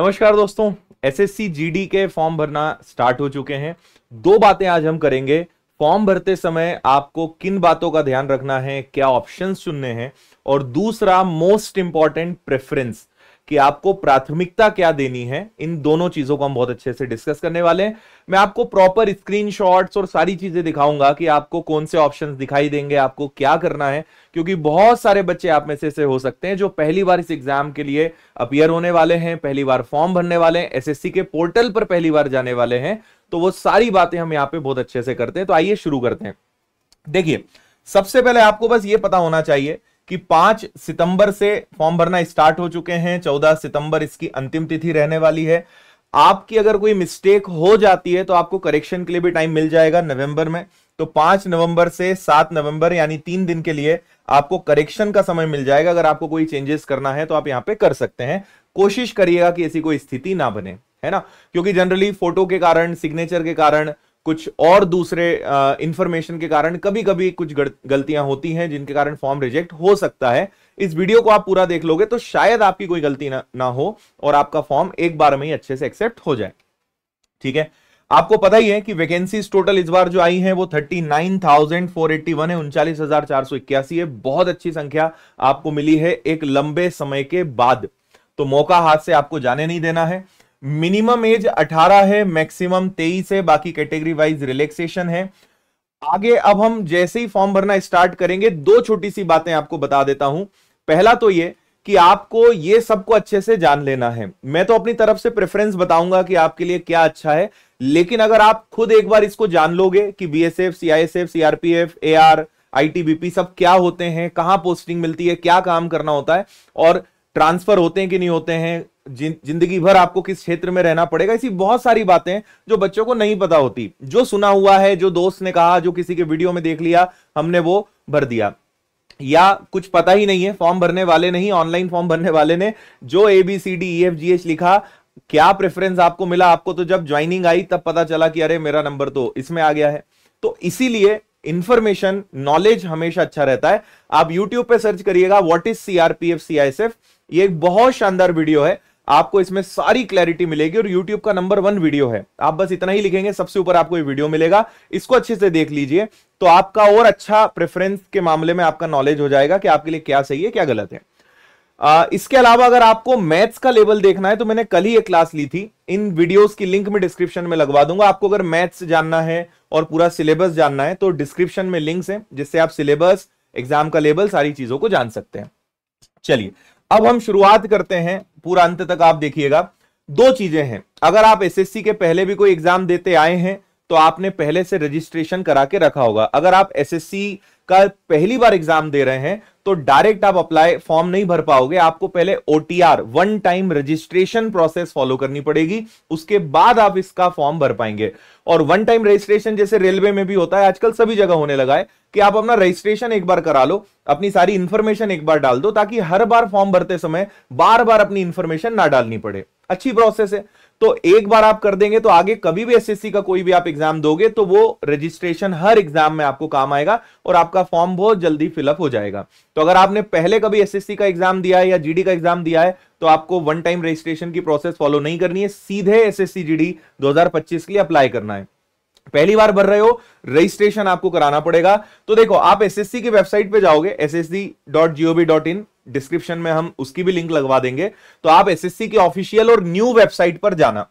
नमस्कार दोस्तों SSC GD के फॉर्म भरना स्टार्ट हो चुके हैं दो बातें आज हम करेंगे फॉर्म भरते समय आपको किन बातों का ध्यान रखना है क्या ऑप्शन चुनने हैं और दूसरा मोस्ट इंपॉर्टेंट प्रेफरेंस कि आपको प्राथमिकता क्या देनी है इन दोनों चीजों को हम बहुत अच्छे से डिस्कस करने वाले हैं मैं आपको प्रॉपर स्क्रीनशॉट्स और सारी चीजें दिखाऊंगा कि आपको कौन से ऑप्शंस दिखाई देंगे आपको क्या करना है क्योंकि बहुत सारे बच्चे आप में से, ऐसे हो सकते हैं जो पहली बार इस एग्जाम के लिए अपियर होने वाले हैं पहली बार फॉर्म भरने वाले हैं एस के पोर्टल पर पहली बार जाने वाले हैं तो वो सारी बातें हम यहाँ पे बहुत अच्छे से करते हैं तो आइए शुरू करते हैं देखिए सबसे पहले आपको बस ये पता होना चाहिए कि पांच सितंबर से फॉर्म भरना स्टार्ट हो चुके हैं चौदह सितंबर इसकी अंतिम तिथि रहने वाली है आपकी अगर कोई मिस्टेक हो जाती है तो आपको करेक्शन के लिए भी टाइम मिल जाएगा नवंबर में तो पांच नवंबर से सात नवंबर यानी तीन दिन के लिए आपको करेक्शन का समय मिल जाएगा अगर आपको कोई चेंजेस करना है तो आप यहां पे कर सकते हैं कोशिश करिएगा कि ऐसी कोई स्थिति ना बने है ना क्योंकि जनरली फोटो के कारण सिग्नेचर के कारण कुछ और दूसरे इंफॉर्मेशन के कारण कभी कभी कुछ गलतियां होती हैं जिनके कारण फॉर्म रिजेक्ट हो सकता है इस वीडियो को आप पूरा देख लोगे तो शायद आपकी कोई गलती ना ना हो और आपका फॉर्म एक बार में ही अच्छे से एक्सेप्ट हो जाए ठीक है आपको पता ही है कि वैकेंसीज टोटल इस बार जो आई है वो thirty nine thousand four eighty one है उनचालीस हजार चार सौ इक्यासी है बहुत अच्छी संख्या आपको मिली है एक लंबे समय के बाद तो मौका हाथ से आपको जाने नहीं देना है मिनिमम एज 18 है मैक्सिमम 23 है बाकी कैटेगरी वाइज रिलैक्सेशन है आगे अब हम जैसे ही फॉर्म भरना स्टार्ट करेंगे दो छोटी सी बातें आपको बता देता हूं पहला तो ये कि आपको ये सबको अच्छे से जान लेना है मैं तो अपनी तरफ से प्रेफरेंस बताऊंगा कि आपके लिए क्या अच्छा है लेकिन अगर आप खुद एक बार इसको जान लोगे कि BSF CISF CRPF AR ITBP सब क्या होते हैं कहां पोस्टिंग मिलती है क्या काम करना होता है और ट्रांसफर होते हैं कि नहीं होते हैं जिंदगी भर आपको किस क्षेत्र में रहना पड़ेगा ऐसी बहुत सारी बातें जो बच्चों को नहीं पता होती जो सुना हुआ है जो दोस्त ने कहा जो किसी के वीडियो में देख लिया हमने वो भर दिया या कुछ पता ही नहीं है फॉर्म भरने वाले नहीं ऑनलाइन फॉर्म भरने वाले ने जो A B C D E F G H लिखा क्या प्रेफरेंस आपको मिला आपको तो जब ज्वाइनिंग आई तब पता चला कि अरे मेरा नंबर तो इसमें आ गया है तो इसीलिए इंफॉर्मेशन नॉलेज हमेशा अच्छा रहता है आप यूट्यूब पे सर्च करिएगा व्हाट इज सीआरपीएफ सीआईएसएफ ये एक बहुत शानदार वीडियो है आपको इसमें सारी क्लैरिटी मिलेगी और YouTube का नंबर वन वीडियो है आप बस इतना ही लिखेंगे सबसे ऊपर आपको ये वीडियो मिलेगा इसको अच्छे से देख लीजिए तो आपका और अच्छा प्रेफरेंस के मामले में आपका नॉलेज हो जाएगा कि आपके लिए क्या सही है क्या गलत है आ, इसके अलावा अगर आपको मैथ्स का लेवल देखना है तो मैंने कल ही एक क्लास ली थी इन वीडियोस की लिंक में डिस्क्रिप्शन में लगवा दूंगा आपको अगर मैथ्स जानना है और पूरा सिलेबस जानना है तो डिस्क्रिप्शन में लिंक्स हैं जिससे आप सिलेबस एग्जाम का लेवल सारी चीजों को जान सकते हैं चलिए अब हम शुरुआत करते हैं पूरा अंत तक आप देखिएगा दो चीजें हैं अगर आप एस के पहले भी कोई एग्जाम देते आए हैं तो आपने पहले से रजिस्ट्रेशन करा के रखा होगा अगर आप एसएससी का पहली बार एग्जाम दे रहे हैं तो डायरेक्ट आप अप्लाई फॉर्म नहीं भर पाओगे आपको पहले OTR one time registration process follow करनी पड़ेगी उसके बाद आप इसका फॉर्म भर पाएंगे और वन टाइम रजिस्ट्रेशन जैसे रेलवे में भी होता है आजकल सभी जगह होने लगा है कि आप अपना रजिस्ट्रेशन एक बार करा लो अपनी सारी इंफॉर्मेशन एक बार डाल दो ताकि हर बार फॉर्म भरते समय बार बार अपनी इंफॉर्मेशन ना डालनी पड़े अच्छी प्रोसेस है तो एक बार आप कर देंगे तो आगे कभी भी एसएससी का कोई भी आप एग्जाम दोगे तो वो रजिस्ट्रेशन हर एग्जाम में आपको काम आएगा और आपका फॉर्म बहुत जल्दी फिलअप हो जाएगा तो अगर आपने पहले कभी एसएससी का एग्जाम दिया है या जीडी का एग्जाम दिया है तो आपको वन टाइम रजिस्ट्रेशन की प्रोसेस फॉलो नहीं करनी है सीधे एस एस सी के लिए अप्लाई करना है पहली बार भर रहे हो रजिस्ट्रेशन आपको कराना पड़ेगा तो देखो आप एसएससी की वेबसाइट पे जाओगे S S dot dot in description में हम उसकी भी लिंक लगवा देंगे तो आप एसएससी की ऑफिशियल और न्यू वेबसाइट पर जाना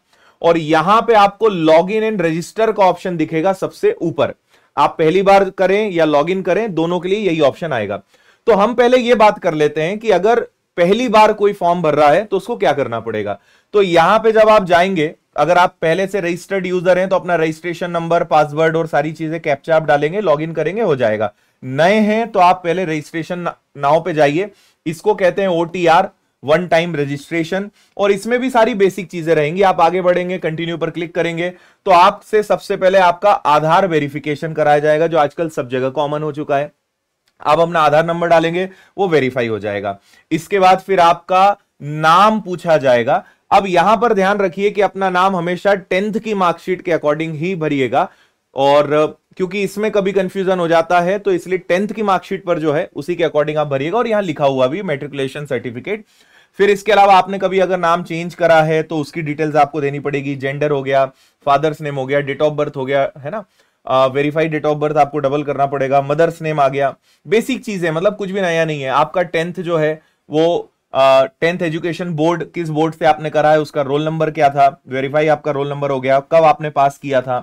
और यहां पे आपको लॉग इन एंड रजिस्टर का ऑप्शन दिखेगा सबसे ऊपर आप पहली बार करें या लॉग इन करें दोनों के लिए यही ऑप्शन आएगा तो हम पहले यह बात कर लेते हैं कि अगर पहली बार कोई फॉर्म भर रहा है तो उसको क्या करना पड़ेगा तो यहां पे जब आप जाएंगे अगर आप पहले से रजिस्टर्ड यूजर हैं तो अपना रजिस्ट्रेशन नंबर पासवर्ड और सारी चीजें कैप्चा आप डालेंगे लॉगिन करेंगे हो जाएगा नए हैं तो आप पहले रजिस्ट्रेशन नाव पे जाइए इसको कहते हैं ओटीआर वन टाइम रजिस्ट्रेशन और इसमें भी सारी बेसिक चीजें रहेंगी आप आगे बढ़ेंगे कंटिन्यू पर क्लिक करेंगे तो आपसे सबसे पहले आपका आधार वेरिफिकेशन कराया जाएगा जो आजकल सब जगह कॉमन हो चुका है आप अपना आधार नंबर डालेंगे वो वेरीफाई हो जाएगा इसके बाद फिर आपका नाम पूछा जाएगा अब यहां पर ध्यान रखिए कि अपना नाम हमेशा टेंथ की मार्कशीट के अकॉर्डिंग ही भरिएगा और क्योंकि इसमें कभी कंफ्यूजन हो जाता है तो इसलिए टेंथ की मार्कशीट पर जो है उसी के अकॉर्डिंग आप भरिएगा और यहाँ लिखा हुआ भी मेट्रिकुलेशन सर्टिफिकेट फिर इसके अलावा आपने कभी अगर नाम चेंज करा है तो उसकी डिटेल्स आपको देनी पड़ेगी जेंडर हो गया फादर्स नेम हो गया डेट ऑफ बर्थ हो गया है ना वेरीफाइड डेट ऑफ बर्थ आपको डबल करना पड़ेगा मदर्स नेम आ गया बेसिक चीज है मतलब कुछ भी नया नहीं है आपका टेंथ जो है वो टेंथ एजुकेशन बोर्ड किस बोर्ड से आपने करा है उसका रोल नंबर क्या था वेरीफाई आपका रोल नंबर हो गया कब आपने पास किया था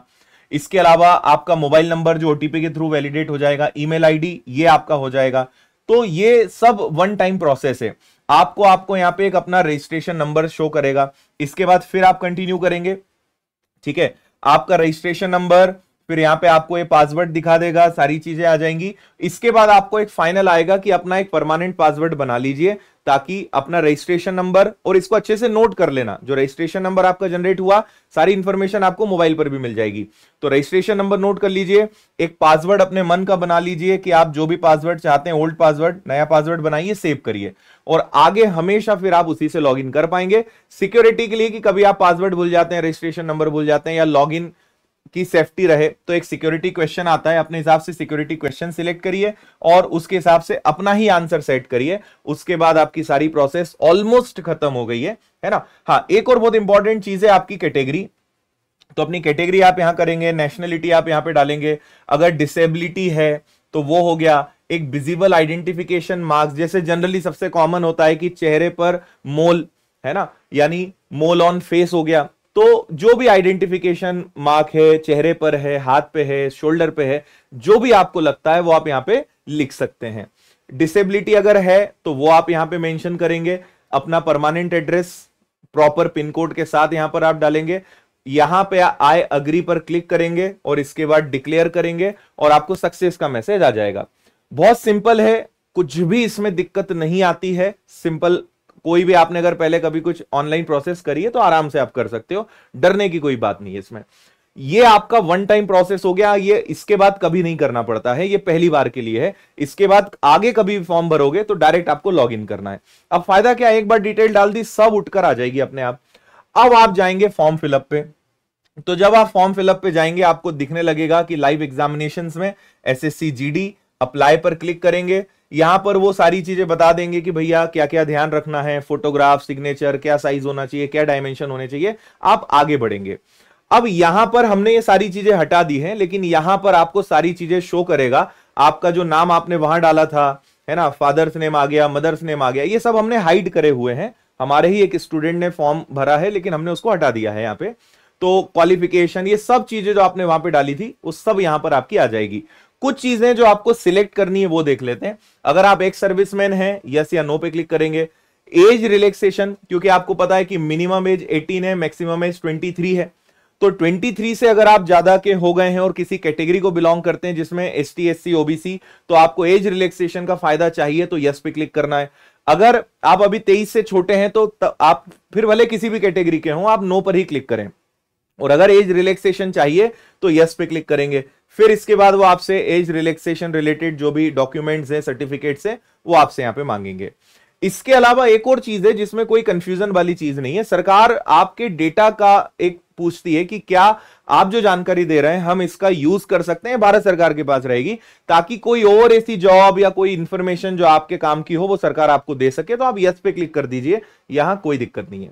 इसके अलावा आपका मोबाइल नंबर जो ओटीपी के थ्रू वैलिडेट हो जाएगा ईमेल आईडी ये आपका हो जाएगा तो ये सब वन टाइम प्रोसेस है आपको आपको यहाँ पे एक अपना रजिस्ट्रेशन नंबर शो करेगा इसके बाद फिर आप कंटिन्यू करेंगे ठीक है आपका रजिस्ट्रेशन नंबर फिर यहाँ पे आपको ये पासवर्ड दिखा देगा सारी चीजें आ जाएंगी इसके बाद आपको एक फाइनल आएगा कि अपना एक परमानेंट पासवर्ड बना लीजिए ताकि अपना रजिस्ट्रेशन नंबर और इसको अच्छे से नोट कर लेना जो रजिस्ट्रेशन नंबर आपका जनरेट हुआ सारी इंफॉर्मेशन आपको मोबाइल पर भी मिल जाएगी तो रजिस्ट्रेशन नंबर नोट कर लीजिए एक पासवर्ड अपने मन का बना लीजिए कि आप जो भी पासवर्ड चाहते हैं ओल्ड पासवर्ड नया पासवर्ड बनाइए सेव करिए और आगे हमेशा फिर आप उसी से लॉग कर पाएंगे सिक्योरिटी के लिए कि कभी आप पासवर्ड भूल जाते हैं रजिस्ट्रेशन नंबर भूल जाते हैं या लॉग की सेफ्टी रहे तो एक सिक्योरिटी क्वेश्चन आता है अपने हिसाब से सिक्योरिटी क्वेश्चन सिलेक्ट करिए और उसके हिसाब से अपना ही आंसर सेट करिए उसके बाद आपकी सारी प्रोसेस ऑलमोस्ट खत्म हो गई है है ना हाँ एक और बहुत इंपॉर्टेंट चीज है आपकी कैटेगरी तो अपनी कैटेगरी आप यहां करेंगे नेशनलिटी आप यहां पर डालेंगे अगर डिसेबिलिटी है तो वो हो गया एक विजिबल आइडेंटिफिकेशन मार्क्स जैसे जनरली सबसे कॉमन होता है कि चेहरे पर मोल है ना यानी मोल ऑन फेस हो गया तो जो भी आइडेंटिफिकेशन मार्क है चेहरे पर है हाथ पे है शोल्डर पे है जो भी आपको लगता है वो आप यहाँ पे लिख सकते हैं डिसेबिलिटी अगर है तो वो आप यहाँ पे मेंशन करेंगे अपना permanent address proper pin code के साथ यहाँ पर आप डालेंगे यहाँ पे आई अग्री पर क्लिक करेंगे और इसके बाद डिक्लेयर करेंगे और आपको सक्सेस का मैसेज आ जाएगा बहुत सिंपल है कुछ भी इसमें दिक्कत नहीं आती है सिंपल कोई भी आपने अगर पहले कभी कुछ ऑनलाइन प्रोसेस करी है तो आराम से आप कर सकते हो डरने की कोई बात नहीं है इसमें ये आपका वन टाइम प्रोसेस हो गया ये इसके बाद कभी नहीं करना पड़ता है ये पहली बार के लिए है इसके बाद आगे कभी फॉर्म भरोगे तो डायरेक्ट आपको लॉग इन करना है अब फायदा क्या है एक बार डिटेल डाल दी सब उठकर आ जाएगी अपने आप अब आप जाएंगे फॉर्म फिलअप पे तो जब आप फॉर्म फिलअप पे जाएंगे आपको दिखने लगेगा कि लाइव एग्जामिनेशन में एस एस अप्लाई पर क्लिक करेंगे यहां पर वो सारी चीजें बता देंगे कि भैया क्या क्या ध्यान रखना है फोटोग्राफ सिग्नेचर क्या साइज होना चाहिए क्या डायमेंशन होने चाहिए आप आगे बढ़ेंगे अब यहां पर हमने ये सारी चीजें हटा दी हैं लेकिन यहां पर आपको सारी चीजें शो करेगा आपका जो नाम आपने वहां डाला था है ना फादर्स नेम आ गया मदर्स नेम आ गया ये सब हमने हाइड करे हुए हैं हमारे ही एक स्टूडेंट ने फॉर्म भरा है लेकिन हमने उसको हटा दिया है यहाँ पे तो क्वालिफिकेशन ये सब चीजें जो आपने वहां पे डाली थी वो सब यहाँ पर आपकी आ जाएगी कुछ चीजें जो आपको सिलेक्ट करनी है वो देख लेते हैं अगर आप एक सर्विसमैन हैं यस या नो पे क्लिक करेंगे एज रिलैक्सेशन क्योंकि आपको पता है कि मिनिमम एज 18 है मैक्सिमम एज 23 है तो 23 से अगर आप ज्यादा के हो गए हैं और किसी कैटेगरी को बिलोंग करते हैं जिसमें S T S C OBC तो आपको एज रिलैक्सेशन का फायदा चाहिए तो यस पे क्लिक करना है अगर आप अभी 23 से छोटे हैं तो आप फिर भले किसी भी कैटेगरी के हों आप नो पर ही क्लिक करें और अगर एज रिलैक्सेशन चाहिए तो यस पे क्लिक करेंगे फिर इसके बाद वो आपसे एज रिलैक्सेशन रिलेटेड जो भी डॉक्यूमेंट्स हैं सर्टिफिकेट्स हैं वो आपसे यहाँ पे मांगेंगे इसके अलावा एक और चीज है जिसमें कोई कंफ्यूजन वाली चीज नहीं है सरकार आपके डेटा का एक पूछती है कि क्या आप जो जानकारी दे रहे हैं हम इसका यूज कर सकते हैं भारत सरकार के पास रहेगी ताकि कोई और ऐसी जॉब या कोई इंफॉर्मेशन जो आपके काम की हो वो सरकार आपको दे सके तो आप यस पे क्लिक कर दीजिए यहां कोई दिक्कत नहीं है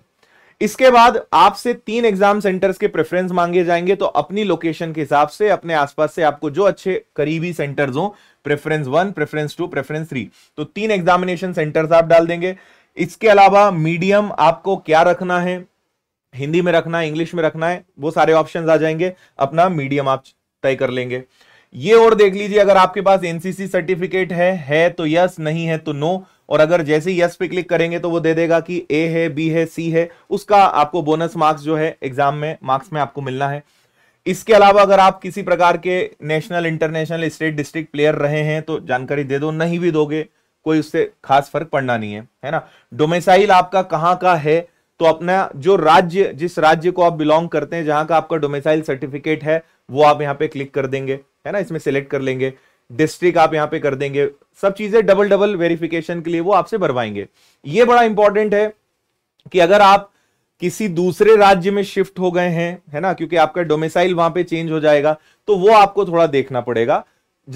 इसके बाद आपसे तीन एग्जाम सेंटर्स के प्रेफरेंस मांगे जाएंगे तो अपनी लोकेशन के हिसाब से अपने आसपास से आपको जो अच्छे करीबी सेंटर्स हो preference one preference two preference three तो तीन एग्जामिनेशन सेंटर्स आप डाल देंगे इसके अलावा मीडियम आपको क्या रखना है हिंदी में रखना है इंग्लिश में रखना है वो सारे ऑप्शन आ जाएंगे अपना मीडियम आप तय कर लेंगे ये और देख लीजिए अगर आपके पास एनसीसी सर्टिफिकेट है है तो यस नहीं है तो नो और अगर जैसे ही यस पे क्लिक करेंगे तो वो दे देगा कि ए है बी है सी है उसका आपको बोनस मार्क्स जो है एग्जाम में मार्क्स में आपको मिलना है इसके अलावा अगर आप किसी प्रकार के national international state district player रहे हैं तो जानकारी दे दो नहीं भी दोगे कोई उससे खास फर्क पड़ना नहीं है है ना डोमेसाइल आपका कहाँ का है तो अपना जो राज्य जिस राज्य को आप बिलोंग करते हैं जहां का आपका डोमेसाइल सर्टिफिकेट है वो आप यहाँ पे क्लिक कर देंगे है ना इसमें सिलेक्ट कर लेंगे डिस्ट्रिक्ट आप यहां पे कर देंगे सब चीजें डबल डबल वेरिफिकेशन के लिए वो आपसे भरवाएंगे ये बड़ा इंपॉर्टेंट है कि अगर आप किसी दूसरे राज्य में शिफ्ट हो गए हैं है ना क्योंकि आपका डोमिसाइल वहां पे चेंज हो जाएगा तो वो आपको थोड़ा देखना पड़ेगा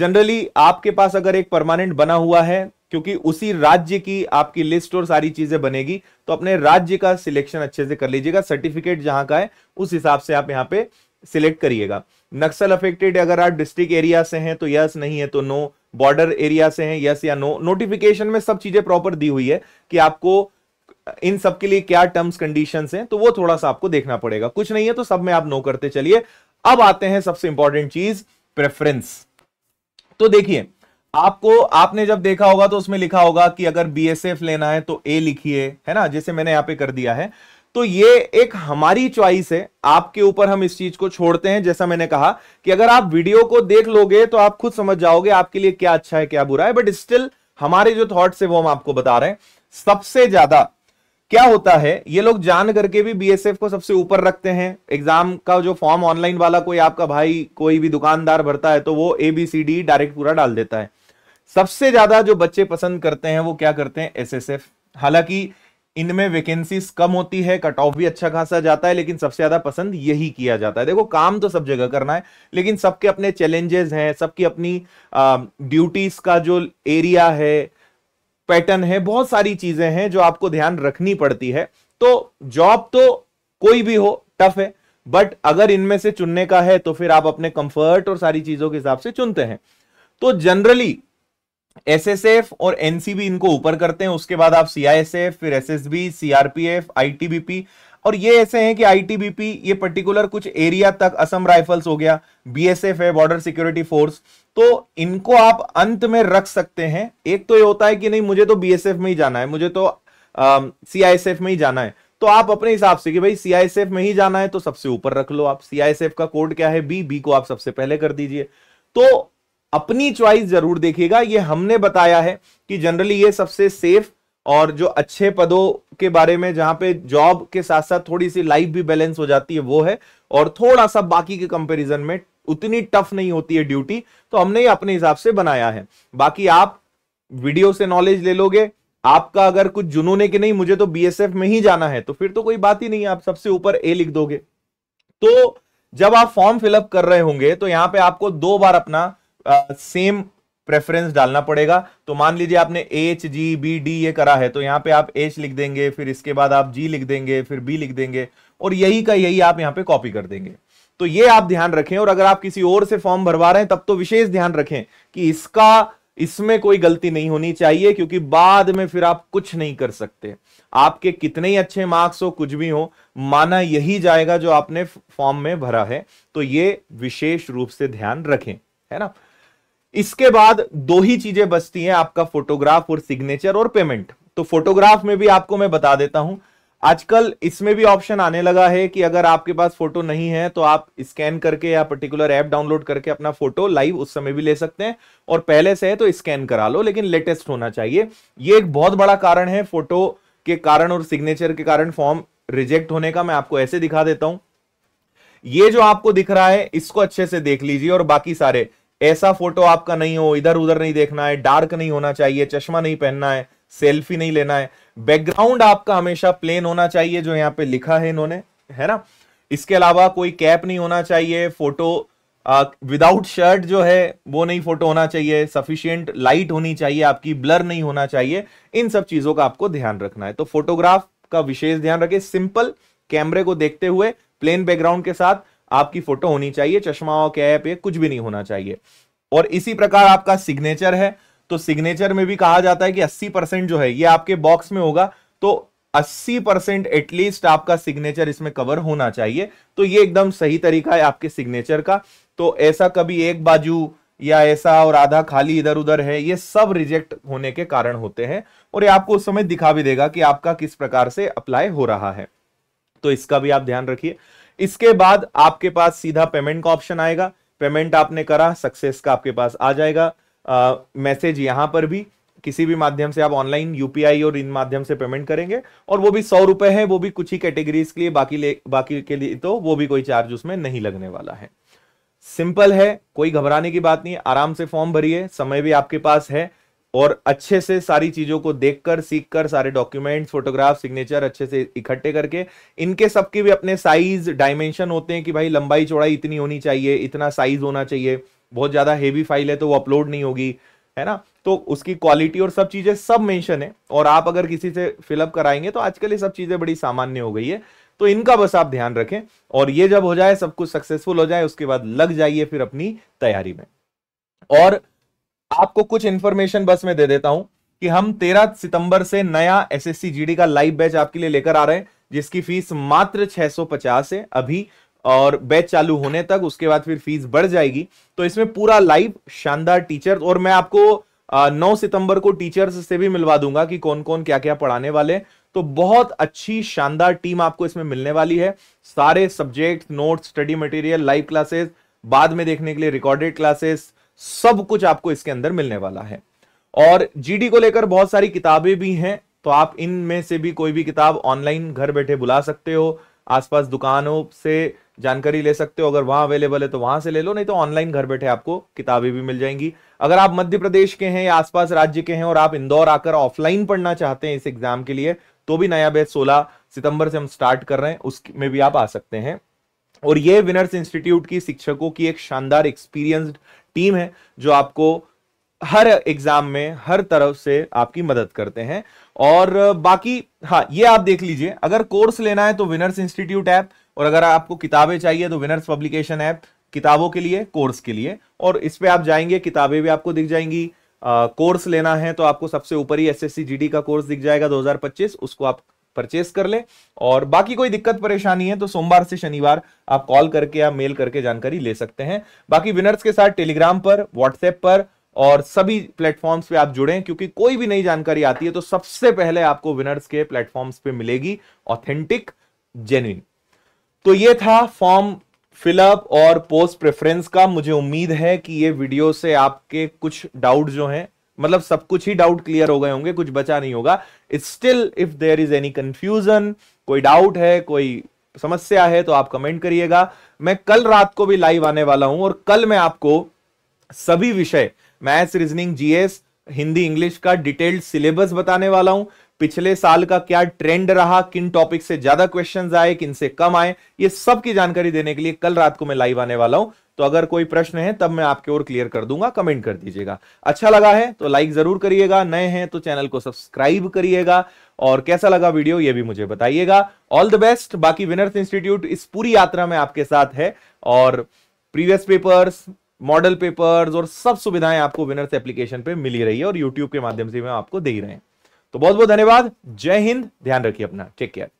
जनरली आपके पास अगर एक परमानेंट बना हुआ है क्योंकि उसी राज्य की आपकी लिस्ट और सारी चीजें बनेगी तो अपने राज्य का सिलेक्शन अच्छे से कर लीजिएगा सर्टिफिकेट जहां का है उस हिसाब से आप यहाँ पे सिलेक्ट करिएगा नक्सल अफेक्टेड अगर आप डिस्ट्रिक्ट एरिया से हैं तो यस नहीं है तो नो बॉर्डर एरिया से हैं यस या नो नोटिफिकेशन में सब चीजें प्रॉपर दी हुई है कि आपको इन सब के लिए क्या टर्म्स कंडीशन हैं तो वो थोड़ा सा आपको देखना पड़ेगा कुछ नहीं है तो सब में आप नो करते चलिए अब आते हैं सबसे इंपॉर्टेंट चीज प्रेफरेंस तो देखिए आपको आपने जब देखा होगा तो उसमें लिखा होगा कि अगर बी लेना है तो ए लिखिए है ना जैसे मैंने यहां पे कर दिया है तो ये एक हमारी चॉइस है आपके ऊपर हम इस चीज को छोड़ते हैं जैसा मैंने कहा कि अगर आप वीडियो को देख लोगे तो आप खुद समझ जाओगे आपके लिए क्या अच्छा है क्या बुरा है बट स्टिल हमारे जो थॉट्स है वो हम आपको बता रहे हैं सबसे ज्यादा क्या होता है ये लोग जान करके भी बीएसएफ को सबसे ऊपर रखते हैं एग्जाम का जो फॉर्म ऑनलाइन वाला कोई आपका भाई कोई भी दुकानदार भरता है तो वो A B C D direct पूरा डाल देता है सबसे ज्यादा जो बच्चे पसंद करते हैं वो क्या करते हैं एसएसएफ हालांकि इनमें वैकेंसीज कम होती है कट ऑफ भी अच्छा खासा जाता है लेकिन सबसे ज्यादा पसंद यही किया जाता है देखो काम तो सब जगह करना है लेकिन सबके अपने चैलेंजेस हैं सबकी अपनी ड्यूटीज का जो एरिया है पैटर्न है बहुत सारी चीजें हैं जो आपको ध्यान रखनी पड़ती है तो जॉब तो कोई भी हो टफ है बट अगर इनमें से चुनने का है तो फिर आप अपने कंफर्ट और सारी चीजों के हिसाब से चुनते हैं तो जनरली एसएसएफ और एनसीबी इनको ऊपर करते हैं उसके बाद आप सीआईएसएफ फिर एसएसबी सीआरपीएफ आईटीबीपी और ये ऐसे हैं कि आईटीबीपी ये पर्टिकुलर कुछ एरिया तक असम राइफल्स हो गया बीएसएफ है बॉर्डर सिक्योरिटी फोर्स तो इनको आप अंत में रख सकते हैं एक तो ये होता है कि नहीं मुझे तो बीएसएफ में ही जाना है मुझे तो सीआईएसएफ में ही जाना है तो आप अपने हिसाब से कि भाई सीआईएसएफ में ही जाना है तो सबसे ऊपर रख लो आप सीआईएसएफ का कोड क्या है बी बी को आप सबसे पहले कर दीजिए तो अपनी चॉइस जरूर देखिएगा ये हमने बताया है कि जनरली ये सबसे सेफ और जो अच्छे पदों के बारे में जहां पे जॉब के साथ साथ थोड़ी सी लाइफ भी बैलेंस हो जाती है वो है और थोड़ा सा बाकी के कंपैरिजन में उतनी टफ नहीं होती है ड्यूटी तो हमने ये अपने हिसाब से बनाया है बाकी आप वीडियो से नॉलेज ले लोगे आपका अगर कुछ जुनून है कि नहीं मुझे तो बीएसएफ में ही जाना है तो फिर तो कोई बात ही नहीं आप सबसे ऊपर ए लिख दोगे तो जब आप फॉर्म फिलअप कर रहे होंगे तो यहाँ पे आपको दो बार अपना सेम प्रेफरेंस डालना पड़ेगा तो मान लीजिए आपने एच जी बी डी ये करा है तो यहाँ पे आप एच लिख देंगे फिर इसके बाद आप जी लिख देंगे फिर बी लिख देंगे और यही का यही आप यहाँ पे कॉपी कर देंगे तो ये आप ध्यान रखें और अगर आप किसी और से फॉर्म भरवा रहे हैं तब तो विशेष ध्यान रखें कि इसका इसमें कोई गलती नहीं होनी चाहिए क्योंकि बाद में फिर आप कुछ नहीं कर सकते आपके कितने ही अच्छे मार्क्स हो कुछ भी हो माना यही जाएगा जो आपने फॉर्म में भरा है तो ये विशेष रूप से ध्यान रखें है ना इसके बाद दो ही चीजें बचती हैं आपका फोटोग्राफ और सिग्नेचर और पेमेंट तो फोटोग्राफ में भी आपको मैं बता देता हूं आजकल इसमें भी ऑप्शन आने लगा है कि अगर आपके पास फोटो नहीं है तो आप स्कैन करके या पर्टिकुलर ऐप डाउनलोड करके अपना फोटो लाइव उस समय भी ले सकते हैं और पहले से है तो स्कैन करा लो लेकिन लेटेस्ट होना चाहिए ये एक बहुत बड़ा कारण है फोटो के कारण और सिग्नेचर के कारण फॉर्म रिजेक्ट होने का मैं आपको ऐसे दिखा देता हूं ये जो आपको दिख रहा है इसको अच्छे से देख लीजिए और बाकी सारे ऐसा फोटो आपका नहीं हो इधर उधर नहीं देखना है डार्क नहीं होना चाहिए चश्मा नहीं पहनना है सेल्फी नहीं लेना है बैकग्राउंड आपका हमेशा प्लेन होना चाहिए जो यहाँ पे लिखा है इन्होंने है ना इसके अलावा कोई कैप नहीं होना चाहिए फोटो विदाउट शर्ट जो है वो नहीं फोटो होना चाहिए सफिशियंट लाइट होनी चाहिए आपकी ब्लर नहीं होना चाहिए इन सब चीजों का आपको ध्यान रखना है तो फोटोग्राफ का विशेष ध्यान रखें सिंपल कैमरे को देखते हुए प्लेन बैकग्राउंड के साथ आपकी फोटो होनी चाहिए चश्मा और कैप ये कुछ भी नहीं होना चाहिए और इसी प्रकार आपका सिग्नेचर है तो सिग्नेचर में भी कहा जाता है कि 80 परसेंट जो है ये आपके बॉक्स में होगा तो 80 परसेंट एटलीस्ट आपका सिग्नेचर इसमें कवर होना चाहिए तो ये एकदम सही तरीका है आपके सिग्नेचर का तो ऐसा कभी एक बाजू या ऐसा और आधा खाली इधर उधर है ये सब रिजेक्ट होने के कारण होते हैं और ये आपको उस समय दिखा भी देगा कि आपका किस प्रकार से अप्लाई हो रहा है तो इसका भी आप ध्यान रखिए इसके बाद आपके पास सीधा पेमेंट का ऑप्शन आएगा पेमेंट आपने करा सक्सेस का आपके पास आ जाएगा मैसेज यहां पर भी किसी भी माध्यम से आप ऑनलाइन यूपीआई और इन माध्यम से पेमेंट करेंगे और वो भी सौ रुपए है वो भी कुछ ही कैटेगरीज के लिए बाकी ले बाकी के लिए तो वो भी कोई चार्ज उसमें नहीं लगने वाला है सिंपल है कोई घबराने की बात नहीं आराम से फॉर्म भरिए समय भी आपके पास है और अच्छे से सारी चीजों को देखकर सीखकर सारे डॉक्यूमेंट्स फोटोग्राफ सिग्नेचर अच्छे से इकट्ठे करके इनके सबके भी अपने साइज डायमेंशन होते हैं कि भाई लंबाई चौड़ाई इतनी होनी चाहिए इतना साइज होना चाहिए बहुत ज्यादा हेवी फाइल है तो वो अपलोड नहीं होगी है ना तो उसकी क्वालिटी और सब चीजें सब मेंशन है और आप अगर किसी से फिलअप कराएंगे तो आजकल ये सब चीजें बड़ी सामान्य हो गई है तो इनका बस आप ध्यान रखें और ये जब हो जाए सब कुछ सक्सेसफुल हो जाए उसके बाद लग जाइए फिर अपनी तैयारी में और आपको कुछ इंफॉर्मेशन बस में दे देता हूं कि हम 13 सितंबर से नया एस एस का लाइव बैच आपके लिए लेकर आ रहे हैं जिसकी फीस मात्र 650 है अभी और बैच चालू होने तक उसके बाद फिर फीस बढ़ जाएगी तो इसमें पूरा लाइव शानदार टीचर और मैं आपको नौ सितंबर को टीचर्स से भी मिलवा दूंगा कि कौन कौन क्या क्या पढ़ाने वाले तो बहुत अच्छी शानदार टीम आपको इसमें मिलने वाली है सारे subject note study material live classes बाद में देखने के लिए रिकॉर्डेड क्लासेस सब कुछ आपको इसके अंदर मिलने वाला है और जीडी को लेकर बहुत सारी किताबें भी हैं तो आप इनमें से भी कोई भी किताब ऑनलाइन घर बैठे बुला सकते हो आसपास दुकानों से जानकारी ले सकते हो अगर वहां अवेलेबल है तो वहां से ले लो नहीं तो ऑनलाइन घर बैठे आपको किताबें भी मिल जाएंगी अगर आप मध्य प्रदेश के हैं या आसपास राज्य के हैं और आप इंदौर आकर ऑफलाइन पढ़ना चाहते हैं इस एग्जाम के लिए तो भी नया बैच सोलह सितंबर से हम स्टार्ट कर रहे हैं उसमें भी आप आ सकते हैं और ये विनर्स इंस्टीट्यूट की शिक्षकों की एक शानदार एक्सपीरियंस्ड टीम है जो आपको हर एग्जाम में हर तरफ से आपकी मदद करते हैं और बाकी हाँ ये आप देख लीजिए अगर कोर्स लेना है तो विनर्स इंस्टीट्यूट ऐप और अगर आपको किताबें चाहिए तो विनर्स पब्लिकेशन ऐप किताबों के लिए कोर्स के लिए और इस पे आप जाएंगे किताबें भी आपको दिख जाएंगी कोर्स लेना है तो आपको सबसे ऊपर ही एस एस का कोर्स दिख जाएगा दो उसको आप परचेस कर ले और बाकी कोई दिक्कत परेशानी है तो सोमवार से शनिवार आप कॉल करके या मेल करके जानकारी ले सकते हैं बाकी विनर्स के साथ टेलीग्राम पर व्हाट्सएप पर और सभी प्लेटफॉर्म्स पे आप जुड़े क्योंकि कोई भी नई जानकारी आती है तो सबसे पहले आपको विनर्स के प्लेटफॉर्म्स पे मिलेगी ऑथेंटिक जेन्यून तो ये था फॉर्म फिलअप और पोस्ट प्रेफरेंस का मुझे उम्मीद है कि ये वीडियो से आपके कुछ डाउट जो हैं मतलब सब कुछ ही डाउट क्लियर हो गए होंगे कुछ बचा नहीं होगा still if there is any confusion कोई डाउट है कोई समस्या है तो आप कमेंट करिएगा मैं कल रात को भी लाइव आने वाला हूं और कल मैं आपको सभी विषय maths reasoning GS Hindi English का डिटेल्ड सिलेबस बताने वाला हूं पिछले साल का क्या ट्रेंड रहा किन टॉपिक से ज्यादा क्वेश्चन आए किन से कम आए ये सब की जानकारी देने के लिए कल रात को मैं लाइव आने वाला हूं तो अगर कोई प्रश्न है तब मैं आपके ओर क्लियर कर दूंगा कमेंट कर दीजिएगा अच्छा लगा है तो लाइक जरूर करिएगा नए हैं तो चैनल को सब्सक्राइब करिएगा और कैसा लगा वीडियो ये भी मुझे बताइएगा ऑल द बेस्ट बाकी विनर्स इंस्टीट्यूट इस पूरी यात्रा में आपके साथ है और प्रीवियस पेपर्स मॉडल पेपर्स और सब सुविधाएं आपको विनर्स एप्लीकेशन पे मिली रही है और यूट्यूब के माध्यम से मैं आपको दे रहे हैं तो बहुत बहुत धन्यवाद जय हिंद ध्यान रखिए अपना टेक केयर